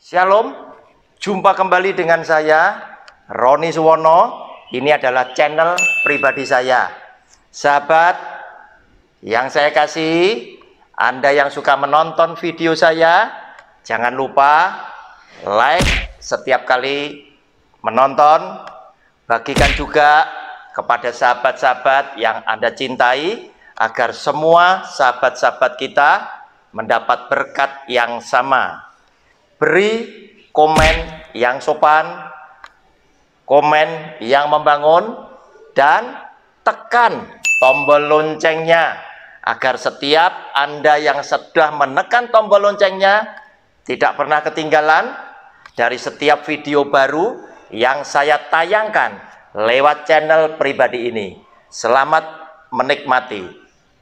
Shalom, jumpa kembali dengan saya Roni Suwono. Ini adalah channel pribadi saya. Sahabat yang saya kasih, Anda yang suka menonton video saya, jangan lupa like setiap kali menonton, bagikan juga kepada sahabat-sahabat yang Anda cintai agar semua sahabat-sahabat kita mendapat berkat yang sama beri komen yang sopan, komen yang membangun, dan tekan tombol loncengnya agar setiap Anda yang sudah menekan tombol loncengnya tidak pernah ketinggalan dari setiap video baru yang saya tayangkan lewat channel pribadi ini. Selamat menikmati.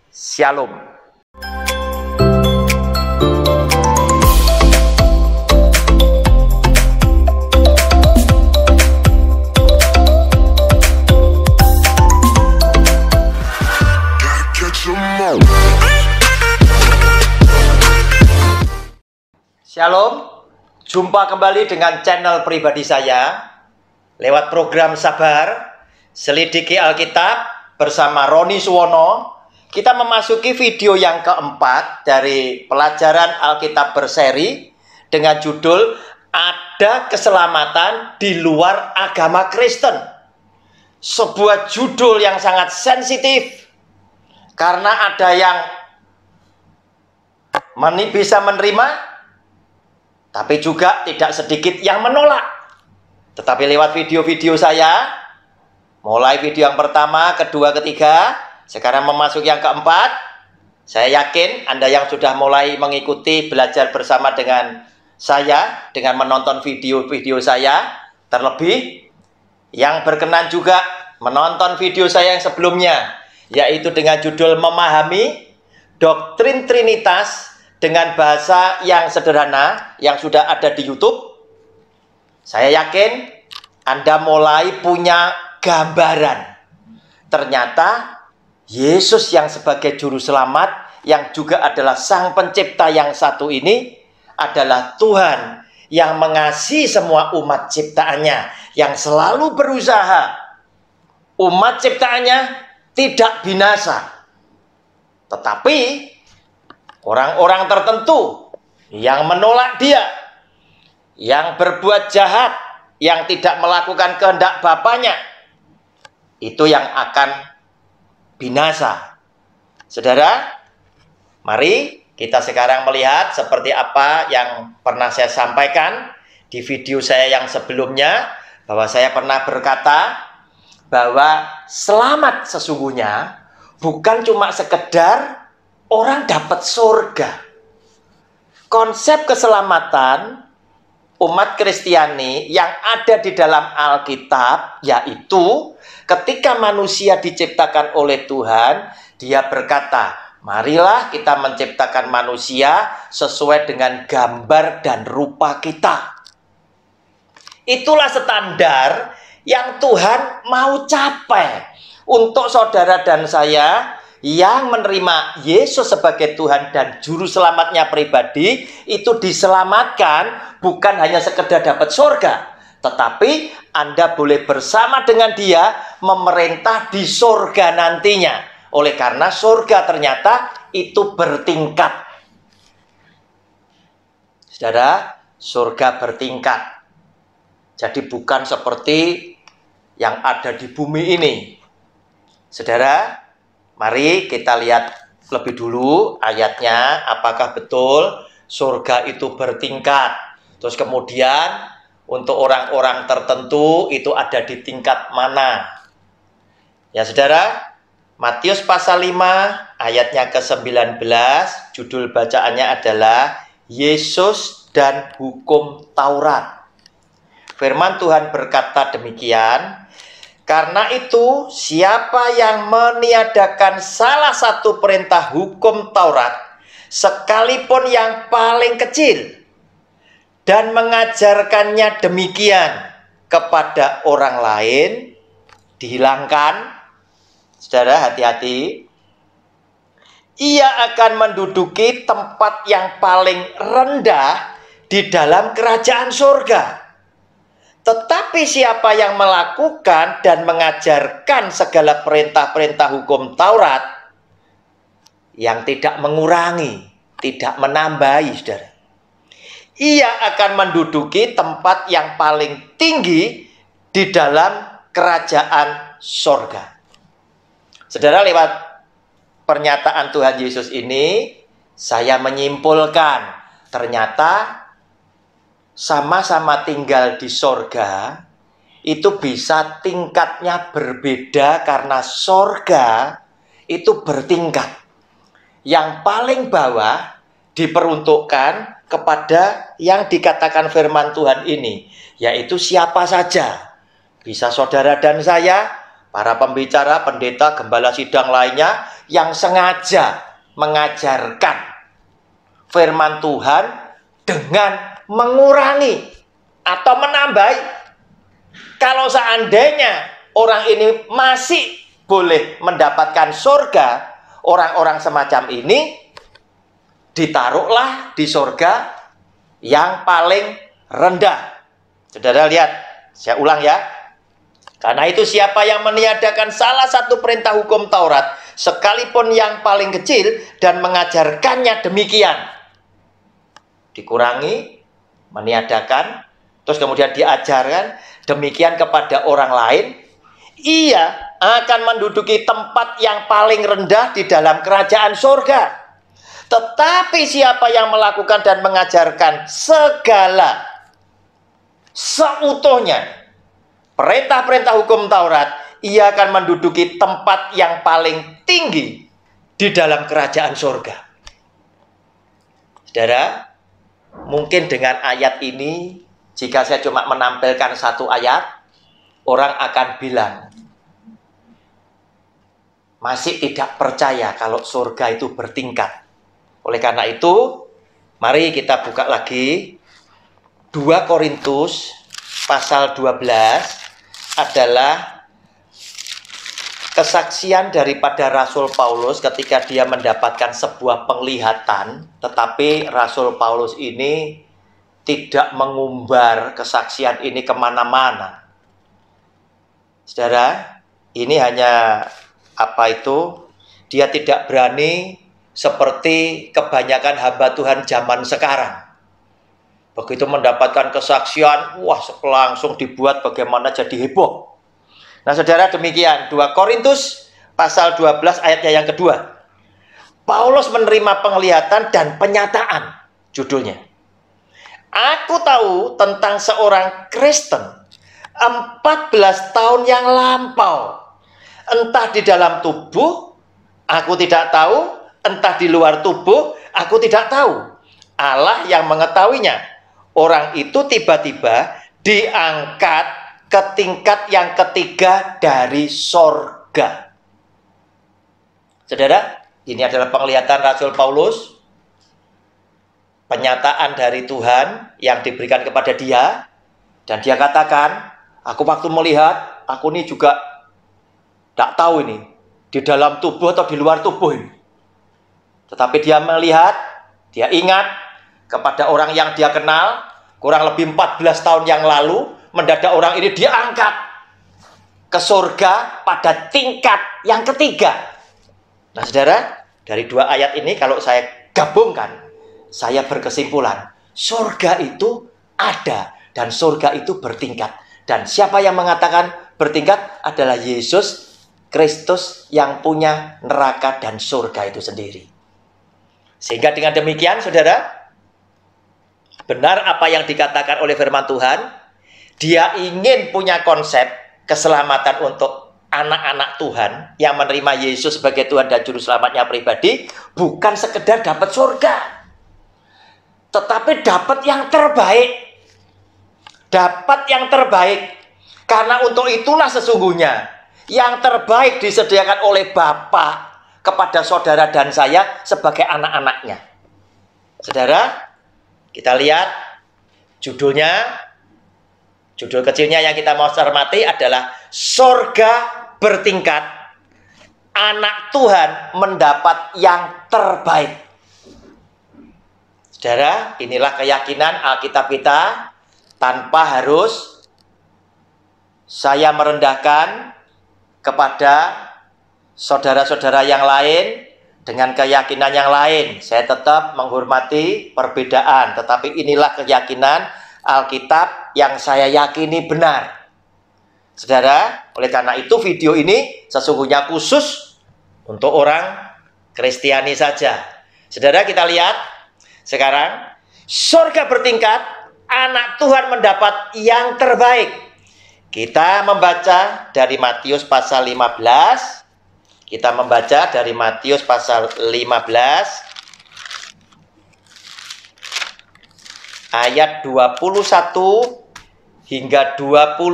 Shalom. Shalom, jumpa kembali dengan channel pribadi saya lewat program Sabar, Selidiki Alkitab bersama Roni Suwono. Kita memasuki video yang keempat dari pelajaran Alkitab berseri dengan judul Ada Keselamatan di Luar Agama Kristen. Sebuah judul yang sangat sensitif karena ada yang bisa menerima, tapi juga tidak sedikit yang menolak. Tetapi lewat video-video saya, mulai video yang pertama, kedua, ketiga, sekarang memasuki yang keempat, saya yakin Anda yang sudah mulai mengikuti belajar bersama dengan saya, dengan menonton video-video saya, terlebih yang berkenan juga menonton video saya yang sebelumnya, yaitu dengan judul Memahami Doktrin Trinitas dengan bahasa yang sederhana yang sudah ada di YouTube, saya yakin Anda mulai punya gambaran. Ternyata Yesus yang sebagai juru selamat yang juga adalah sang pencipta yang satu ini adalah Tuhan yang mengasihi semua umat ciptaannya yang selalu berusaha umat ciptaannya tidak binasa. Tetapi orang-orang tertentu yang menolak dia, yang berbuat jahat, yang tidak melakukan kehendak bapaknya, itu yang akan binasa. Saudara, mari kita sekarang melihat seperti apa yang pernah saya sampaikan di video saya yang sebelumnya bahwa saya pernah berkata bahwa selamat sesungguhnya bukan cuma sekedar orang dapat surga. Konsep keselamatan umat Kristiani yang ada di dalam Alkitab yaitu ketika manusia diciptakan oleh Tuhan, dia berkata, "Marilah kita menciptakan manusia sesuai dengan gambar dan rupa kita." Itulah standar yang Tuhan mau capai untuk saudara dan saya yang menerima Yesus sebagai Tuhan dan Juru Selamatnya pribadi itu diselamatkan bukan hanya sekedar dapat surga. Tetapi Anda boleh bersama dengan dia memerintah di surga nantinya. Oleh karena surga ternyata itu bertingkat. Saudara, surga bertingkat. Jadi bukan seperti yang ada di bumi ini. Saudara, Mari kita lihat lebih dulu ayatnya, apakah betul surga itu bertingkat. Terus kemudian untuk orang-orang tertentu itu ada di tingkat mana. Ya saudara, Matius pasal 5 ayatnya ke-19, judul bacaannya adalah Yesus dan Hukum Taurat. Firman Tuhan berkata demikian, karena itu, siapa yang meniadakan salah satu perintah hukum Taurat, sekalipun yang paling kecil, dan mengajarkannya demikian kepada orang lain, dihilangkan. Saudara, hati-hati. Ia akan menduduki tempat yang paling rendah di dalam kerajaan surga. Tetapi siapa yang melakukan dan mengajarkan segala perintah-perintah hukum Taurat yang tidak mengurangi, tidak menambahi, saudara. Ia akan menduduki tempat yang paling tinggi di dalam kerajaan sorga. Saudara lewat pernyataan Tuhan Yesus ini, saya menyimpulkan ternyata sama-sama tinggal di sorga itu bisa tingkatnya berbeda karena sorga itu bertingkat. Yang paling bawah diperuntukkan kepada yang dikatakan firman Tuhan ini, yaitu siapa saja. Bisa saudara dan saya, para pembicara, pendeta, gembala sidang lainnya yang sengaja mengajarkan firman Tuhan dengan mengurangi atau menambah Kalau seandainya orang ini masih boleh mendapatkan surga, orang-orang semacam ini ditaruhlah di surga yang paling rendah. Saudara lihat, saya ulang ya. Karena itu siapa yang meniadakan salah satu perintah hukum Taurat, sekalipun yang paling kecil dan mengajarkannya demikian. Dikurangi meniadakan, terus kemudian diajarkan demikian kepada orang lain, ia akan menduduki tempat yang paling rendah di dalam kerajaan surga. Tetapi siapa yang melakukan dan mengajarkan segala seutuhnya perintah-perintah hukum Taurat, ia akan menduduki tempat yang paling tinggi di dalam kerajaan surga. Saudara, Mungkin dengan ayat ini, jika saya cuma menampilkan satu ayat, orang akan bilang, masih tidak percaya kalau surga itu bertingkat. Oleh karena itu, mari kita buka lagi 2 Korintus pasal 12 adalah kesaksian daripada Rasul Paulus ketika dia mendapatkan sebuah penglihatan, tetapi Rasul Paulus ini tidak mengumbar kesaksian ini kemana-mana. Saudara, ini hanya apa itu? Dia tidak berani seperti kebanyakan hamba Tuhan zaman sekarang. Begitu mendapatkan kesaksian, wah langsung dibuat bagaimana jadi heboh Nah saudara demikian 2 Korintus pasal 12 ayatnya yang kedua. Paulus menerima penglihatan dan penyataan judulnya. Aku tahu tentang seorang Kristen 14 tahun yang lampau. Entah di dalam tubuh, aku tidak tahu. Entah di luar tubuh, aku tidak tahu. Allah yang mengetahuinya. Orang itu tiba-tiba diangkat ke tingkat yang ketiga dari sorga. Saudara, ini adalah penglihatan Rasul Paulus, penyataan dari Tuhan yang diberikan kepada dia, dan dia katakan, aku waktu melihat, aku ini juga tidak tahu ini, di dalam tubuh atau di luar tubuh ini. Tetapi dia melihat, dia ingat kepada orang yang dia kenal, kurang lebih 14 tahun yang lalu, mendadak orang ini diangkat ke surga pada tingkat yang ketiga. Nah, Saudara, dari dua ayat ini kalau saya gabungkan, saya berkesimpulan, surga itu ada dan surga itu bertingkat. Dan siapa yang mengatakan bertingkat adalah Yesus Kristus yang punya neraka dan surga itu sendiri. Sehingga dengan demikian, Saudara, benar apa yang dikatakan oleh firman Tuhan, dia ingin punya konsep keselamatan untuk anak-anak Tuhan yang menerima Yesus sebagai Tuhan dan Juru Selamatnya pribadi bukan sekedar dapat surga tetapi dapat yang terbaik dapat yang terbaik karena untuk itulah sesungguhnya yang terbaik disediakan oleh Bapa kepada saudara dan saya sebagai anak-anaknya saudara kita lihat judulnya Judul kecilnya yang kita mau cermati adalah Sorga Bertingkat Anak Tuhan mendapat yang terbaik Saudara, inilah keyakinan Alkitab kita tanpa harus saya merendahkan kepada saudara-saudara yang lain dengan keyakinan yang lain. Saya tetap menghormati perbedaan, tetapi inilah keyakinan Alkitab yang saya yakini benar. Saudara, oleh karena itu video ini sesungguhnya khusus untuk orang Kristiani saja. Saudara kita lihat sekarang surga bertingkat, anak Tuhan mendapat yang terbaik. Kita membaca dari Matius pasal 15 kita membaca dari Matius pasal 15 ayat 21 hingga 28.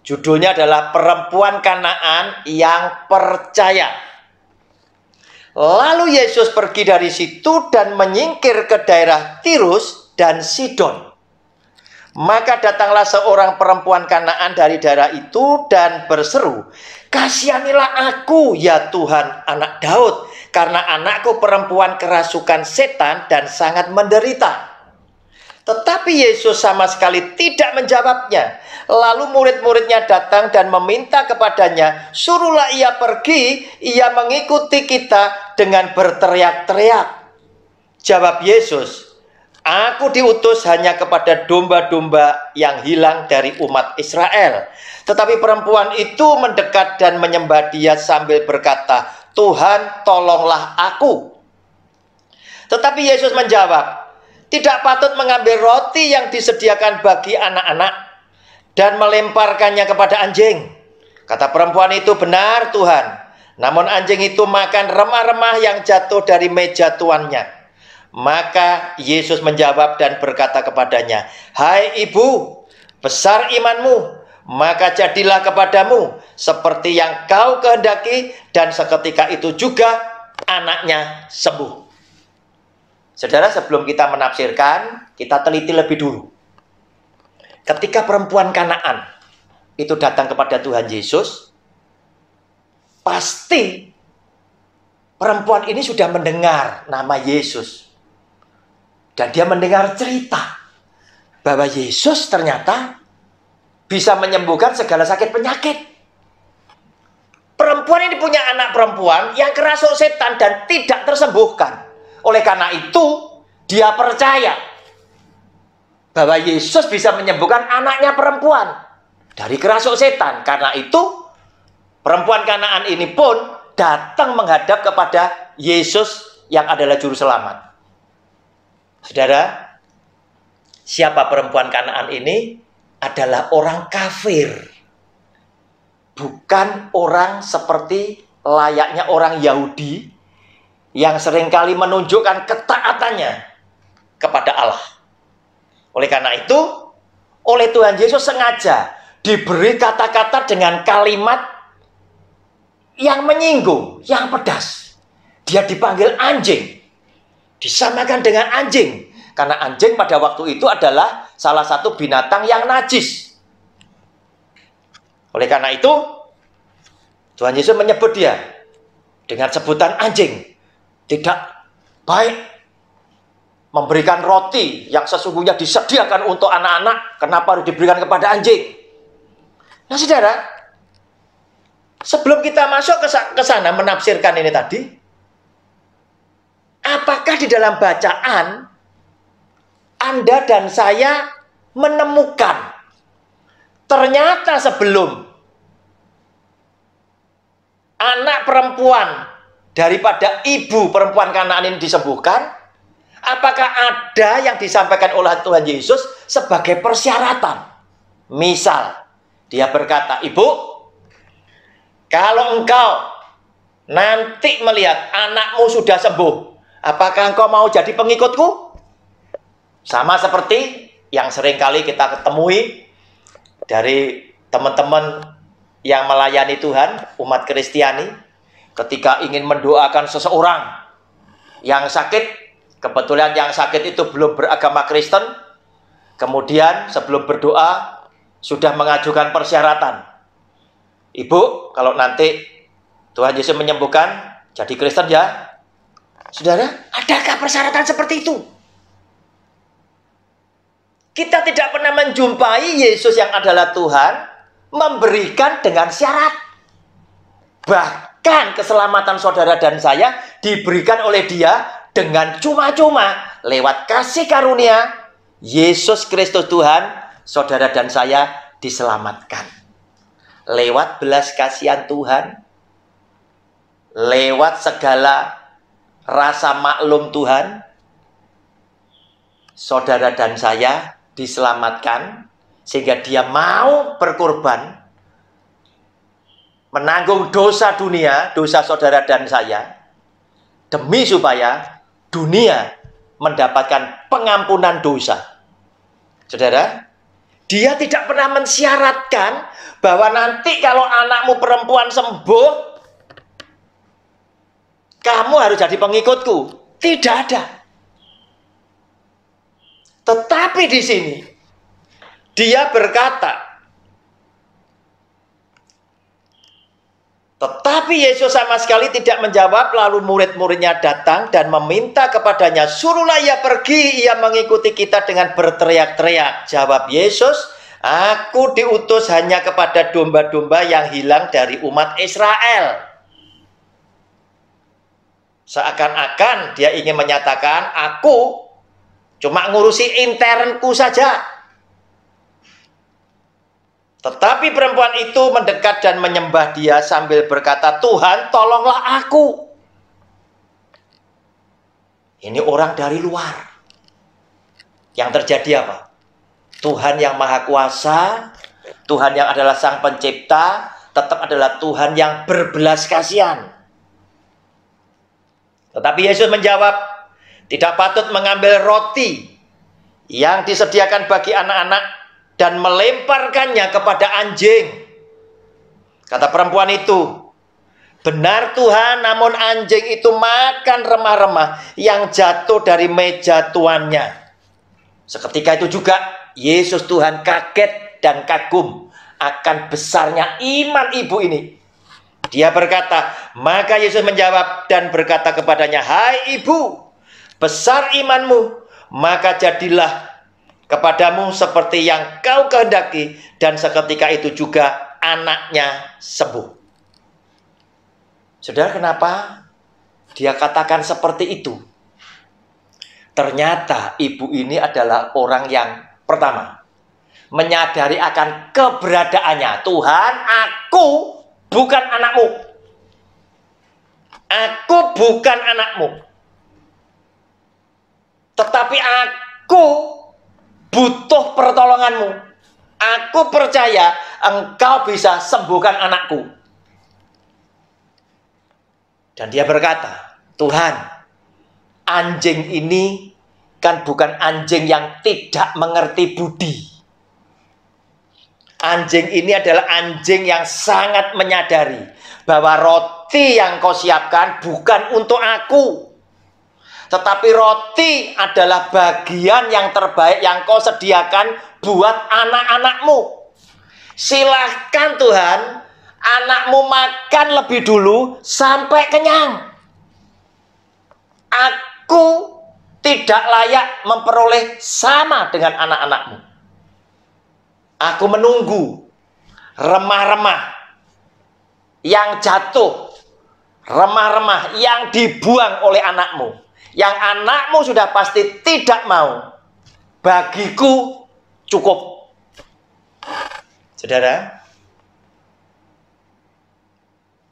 Judulnya adalah Perempuan Kanaan yang Percaya. Lalu Yesus pergi dari situ dan menyingkir ke daerah Tirus dan Sidon. Maka datanglah seorang perempuan Kanaan dari daerah itu dan berseru, "Kasihanilah aku, ya Tuhan, anak Daud, karena anakku perempuan kerasukan setan dan sangat menderita." Tetapi Yesus sama sekali tidak menjawabnya. Lalu murid-muridnya datang dan meminta kepadanya, suruhlah ia pergi, ia mengikuti kita dengan berteriak-teriak. Jawab Yesus, Aku diutus hanya kepada domba-domba yang hilang dari umat Israel. Tetapi perempuan itu mendekat dan menyembah dia sambil berkata, Tuhan tolonglah aku. Tetapi Yesus menjawab, tidak patut mengambil roti yang disediakan bagi anak-anak dan melemparkannya kepada anjing. Kata perempuan itu, "Benar, Tuhan." Namun anjing itu makan remah-remah yang jatuh dari meja tuannya. Maka Yesus menjawab dan berkata kepadanya, "Hai ibu, besar imanmu, maka jadilah kepadamu seperti yang kau kehendaki dan seketika itu juga anaknya sembuh. Saudara, sebelum kita menafsirkan, kita teliti lebih dulu. Ketika perempuan Kanaan itu datang kepada Tuhan Yesus, pasti perempuan ini sudah mendengar nama Yesus. Dan dia mendengar cerita bahwa Yesus ternyata bisa menyembuhkan segala sakit penyakit. Perempuan ini punya anak perempuan yang kerasuk setan dan tidak tersembuhkan. Oleh karena itu, dia percaya bahwa Yesus bisa menyembuhkan anaknya perempuan dari kerasuk setan. Karena itu, perempuan Kanaan ini pun datang menghadap kepada Yesus yang adalah juru selamat. Saudara, siapa perempuan Kanaan ini adalah orang kafir. Bukan orang seperti layaknya orang Yahudi yang seringkali menunjukkan ketaatannya kepada Allah. Oleh karena itu, oleh Tuhan Yesus sengaja diberi kata-kata dengan kalimat yang menyinggung, yang pedas. Dia dipanggil anjing, disamakan dengan anjing, karena anjing pada waktu itu adalah salah satu binatang yang najis. Oleh karena itu, Tuhan Yesus menyebut dia dengan sebutan anjing tidak baik memberikan roti yang sesungguhnya disediakan untuk anak-anak, kenapa harus diberikan kepada anjing? Nah, saudara, sebelum kita masuk ke sana menafsirkan ini tadi, apakah di dalam bacaan Anda dan saya menemukan ternyata sebelum anak perempuan daripada ibu perempuan kanan ini disembuhkan? Apakah ada yang disampaikan oleh Tuhan Yesus sebagai persyaratan? Misal, dia berkata, Ibu, kalau engkau nanti melihat anakmu sudah sembuh, apakah engkau mau jadi pengikutku? Sama seperti yang sering kali kita ketemui dari teman-teman yang melayani Tuhan, umat Kristiani, ketika ingin mendoakan seseorang yang sakit, kebetulan yang sakit itu belum beragama Kristen, kemudian sebelum berdoa sudah mengajukan persyaratan. Ibu, kalau nanti Tuhan Yesus menyembuhkan, jadi Kristen ya. Saudara, adakah persyaratan seperti itu? Kita tidak pernah menjumpai Yesus yang adalah Tuhan memberikan dengan syarat. Bahkan bahkan keselamatan saudara dan saya diberikan oleh dia dengan cuma-cuma lewat kasih karunia Yesus Kristus Tuhan saudara dan saya diselamatkan lewat belas kasihan Tuhan lewat segala rasa maklum Tuhan saudara dan saya diselamatkan sehingga dia mau berkorban menanggung dosa dunia, dosa saudara dan saya, demi supaya dunia mendapatkan pengampunan dosa. Saudara, dia tidak pernah mensyaratkan bahwa nanti kalau anakmu perempuan sembuh, kamu harus jadi pengikutku. Tidak ada. Tetapi di sini, dia berkata, Tetapi Yesus sama sekali tidak menjawab, lalu murid-muridnya datang dan meminta kepadanya, suruhlah ia pergi, ia mengikuti kita dengan berteriak-teriak. Jawab Yesus, aku diutus hanya kepada domba-domba yang hilang dari umat Israel. Seakan-akan dia ingin menyatakan, aku cuma ngurusi internku saja. Tetapi perempuan itu mendekat dan menyembah dia sambil berkata, Tuhan tolonglah aku. Ini orang dari luar. Yang terjadi apa? Tuhan yang maha kuasa, Tuhan yang adalah sang pencipta, tetap adalah Tuhan yang berbelas kasihan. Tetapi Yesus menjawab, tidak patut mengambil roti yang disediakan bagi anak-anak dan melemparkannya kepada anjing. Kata perempuan itu, "Benar Tuhan, namun anjing itu makan remah-remah yang jatuh dari meja tuannya." Seketika itu juga Yesus Tuhan kaget dan kagum akan besarnya iman ibu ini. Dia berkata, "Maka Yesus menjawab dan berkata kepadanya, 'Hai ibu, besar imanmu, maka jadilah kepadamu seperti yang kau kehendaki dan seketika itu juga anaknya sembuh. Saudara kenapa dia katakan seperti itu? Ternyata ibu ini adalah orang yang pertama menyadari akan keberadaannya. Tuhan, aku bukan anakmu. Aku bukan anakmu. Tetapi aku butuh pertolonganmu. Aku percaya engkau bisa sembuhkan anakku. Dan dia berkata, Tuhan, anjing ini kan bukan anjing yang tidak mengerti budi. Anjing ini adalah anjing yang sangat menyadari bahwa roti yang kau siapkan bukan untuk aku, tetapi roti adalah bagian yang terbaik yang kau sediakan buat anak-anakmu. Silahkan Tuhan, anakmu makan lebih dulu sampai kenyang. Aku tidak layak memperoleh sama dengan anak-anakmu. Aku menunggu remah-remah yang jatuh, remah-remah yang dibuang oleh anakmu yang anakmu sudah pasti tidak mau. Bagiku cukup. Saudara,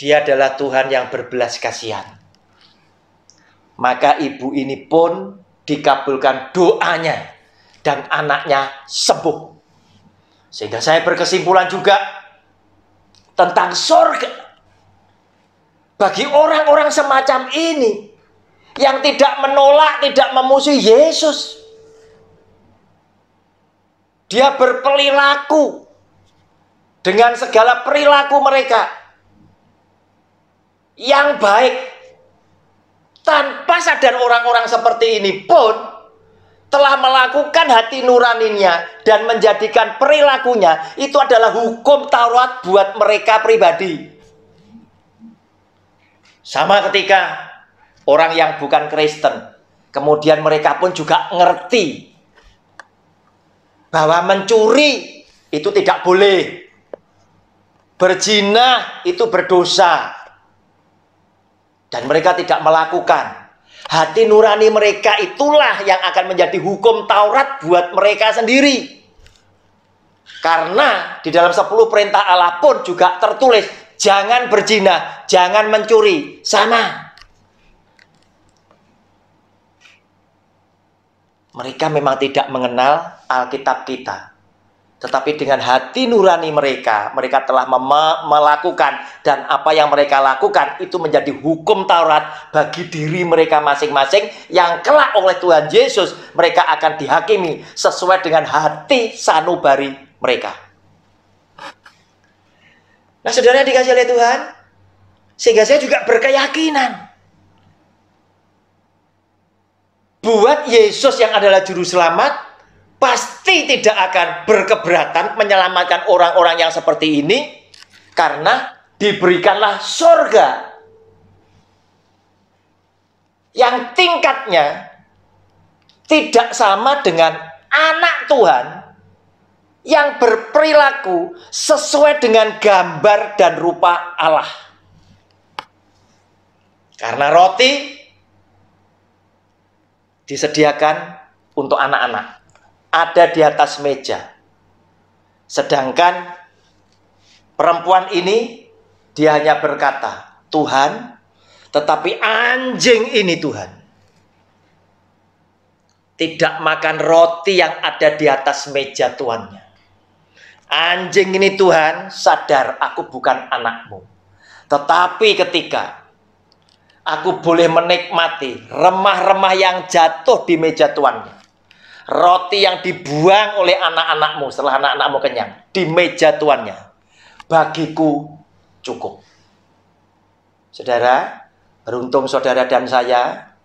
dia adalah Tuhan yang berbelas kasihan. Maka ibu ini pun dikabulkan doanya dan anaknya sembuh. Sehingga saya berkesimpulan juga tentang surga Bagi orang-orang semacam ini, yang tidak menolak, tidak memusuhi Yesus. Dia berperilaku dengan segala perilaku mereka yang baik. Tanpa sadar orang-orang seperti ini pun telah melakukan hati nuraninya dan menjadikan perilakunya itu adalah hukum Taurat buat mereka pribadi. Sama ketika orang yang bukan Kristen. Kemudian mereka pun juga ngerti bahwa mencuri itu tidak boleh. Berzina itu berdosa. Dan mereka tidak melakukan. Hati nurani mereka itulah yang akan menjadi hukum Taurat buat mereka sendiri. Karena di dalam 10 perintah Allah pun juga tertulis jangan berzina, jangan mencuri. Sama. Mereka memang tidak mengenal Alkitab kita. Tetapi dengan hati nurani mereka, mereka telah melakukan dan apa yang mereka lakukan itu menjadi hukum Taurat bagi diri mereka masing-masing yang kelak oleh Tuhan Yesus mereka akan dihakimi sesuai dengan hati sanubari mereka. Nah saudara dikasih oleh Tuhan, sehingga saya juga berkeyakinan buat Yesus yang adalah juru selamat pasti tidak akan berkeberatan menyelamatkan orang-orang yang seperti ini karena diberikanlah sorga yang tingkatnya tidak sama dengan anak Tuhan yang berperilaku sesuai dengan gambar dan rupa Allah. Karena roti disediakan untuk anak-anak. Ada di atas meja. Sedangkan perempuan ini dia hanya berkata, "Tuhan, tetapi anjing ini Tuhan." Tidak makan roti yang ada di atas meja tuannya. Anjing ini Tuhan, sadar aku bukan anakmu. Tetapi ketika aku boleh menikmati remah-remah yang jatuh di meja tuannya. Roti yang dibuang oleh anak-anakmu setelah anak-anakmu kenyang di meja tuannya. Bagiku cukup. Saudara, beruntung saudara dan saya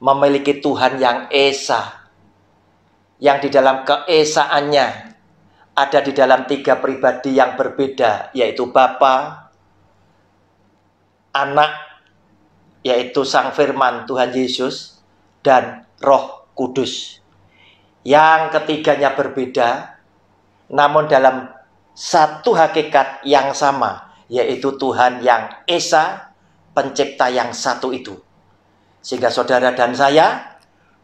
memiliki Tuhan yang Esa. Yang di dalam keesaannya ada di dalam tiga pribadi yang berbeda, yaitu Bapa, Anak, yaitu Sang Firman Tuhan Yesus dan Roh Kudus. Yang ketiganya berbeda, namun dalam satu hakikat yang sama, yaitu Tuhan yang Esa, pencipta yang satu itu. Sehingga saudara dan saya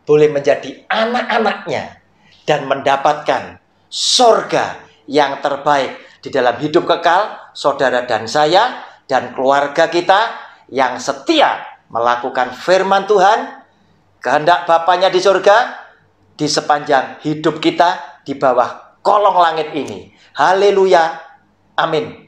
boleh menjadi anak-anaknya dan mendapatkan sorga yang terbaik di dalam hidup kekal saudara dan saya dan keluarga kita yang setia melakukan firman Tuhan, kehendak Bapaknya di surga, di sepanjang hidup kita di bawah kolong langit ini. Haleluya. Amin.